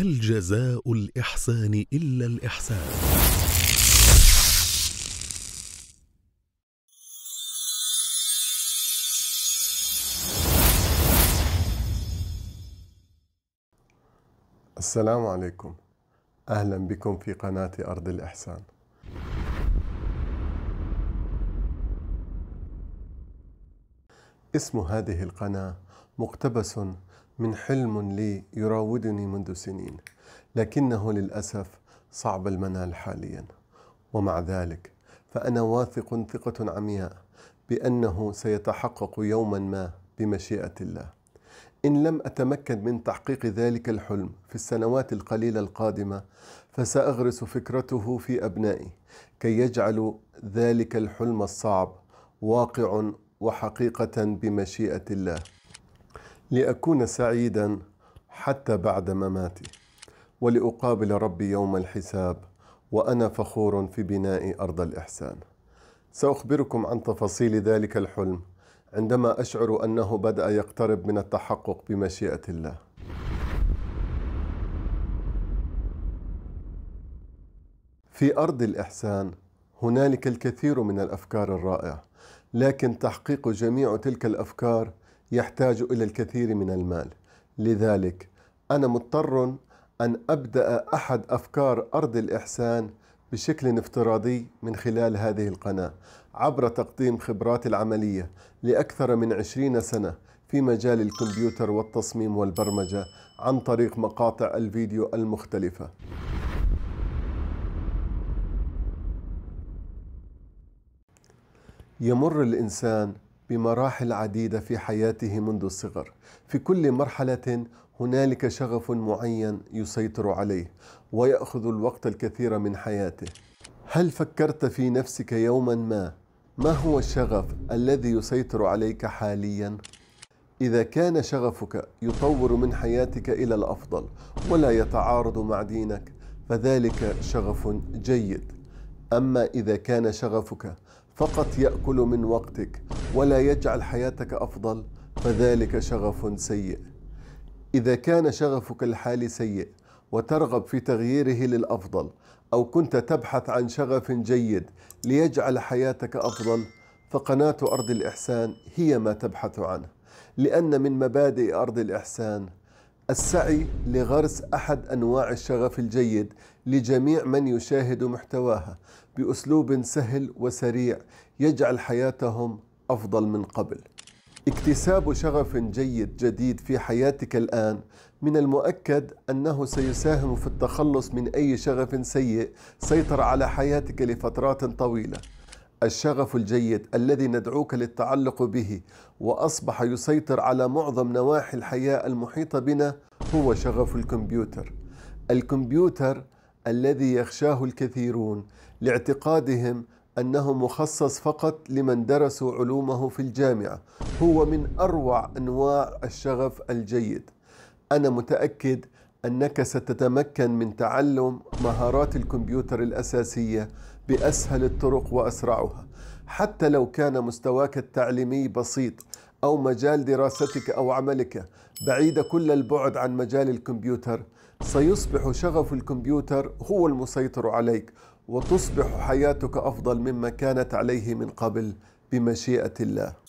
هل جزاء الإحسان إلا الإحسان؟ السلام عليكم أهلا بكم في قناة أرض الإحسان اسم هذه القناة مقتبس من حلم لي يراودني منذ سنين لكنه للأسف صعب المنال حاليا ومع ذلك فأنا واثق ثقة عمياء بأنه سيتحقق يوما ما بمشيئة الله إن لم أتمكن من تحقيق ذلك الحلم في السنوات القليلة القادمة فسأغرس فكرته في أبنائي كي يجعلوا ذلك الحلم الصعب واقع وحقيقة بمشيئة الله لأكون سعيدا حتى بعد مماتي ولأقابل ربي يوم الحساب وأنا فخور في بناء أرض الإحسان سأخبركم عن تفاصيل ذلك الحلم عندما أشعر أنه بدأ يقترب من التحقق بمشيئة الله في أرض الإحسان هنالك الكثير من الأفكار الرائعة لكن تحقيق جميع تلك الأفكار يحتاج إلى الكثير من المال لذلك أنا مضطر أن أبدأ أحد أفكار أرض الإحسان بشكل افتراضي من خلال هذه القناة عبر تقديم خبراتي العملية لأكثر من عشرين سنة في مجال الكمبيوتر والتصميم والبرمجة عن طريق مقاطع الفيديو المختلفة يمر الإنسان بمراحل عديدة في حياته منذ الصغر في كل مرحلة هنالك شغف معين يسيطر عليه ويأخذ الوقت الكثير من حياته هل فكرت في نفسك يوما ما ما هو الشغف الذي يسيطر عليك حاليا؟ إذا كان شغفك يطور من حياتك إلى الأفضل ولا يتعارض مع دينك فذلك شغف جيد أما إذا كان شغفك فقط يأكل من وقتك ولا يجعل حياتك أفضل فذلك شغف سيء إذا كان شغفك الحالي سيء وترغب في تغييره للأفضل أو كنت تبحث عن شغف جيد ليجعل حياتك أفضل فقناة أرض الإحسان هي ما تبحث عنه لأن من مبادئ أرض الإحسان السعي لغرس احد انواع الشغف الجيد لجميع من يشاهد محتواها باسلوب سهل وسريع يجعل حياتهم افضل من قبل. اكتساب شغف جيد جديد في حياتك الان من المؤكد انه سيساهم في التخلص من اي شغف سيء سيطر على حياتك لفترات طويله. الشغف الجيد الذي ندعوك للتعلق به واصبح يسيطر على معظم نواحي الحياه المحيطه بنا هو شغف الكمبيوتر. الكمبيوتر الذي يخشاه الكثيرون لاعتقادهم انه مخصص فقط لمن درسوا علومه في الجامعه، هو من اروع انواع الشغف الجيد. انا متاكد انك ستتمكن من تعلم مهارات الكمبيوتر الاساسيه باسهل الطرق واسرعها حتى لو كان مستواك التعليمي بسيط او مجال دراستك او عملك بعيد كل البعد عن مجال الكمبيوتر سيصبح شغف الكمبيوتر هو المسيطر عليك وتصبح حياتك افضل مما كانت عليه من قبل بمشيئه الله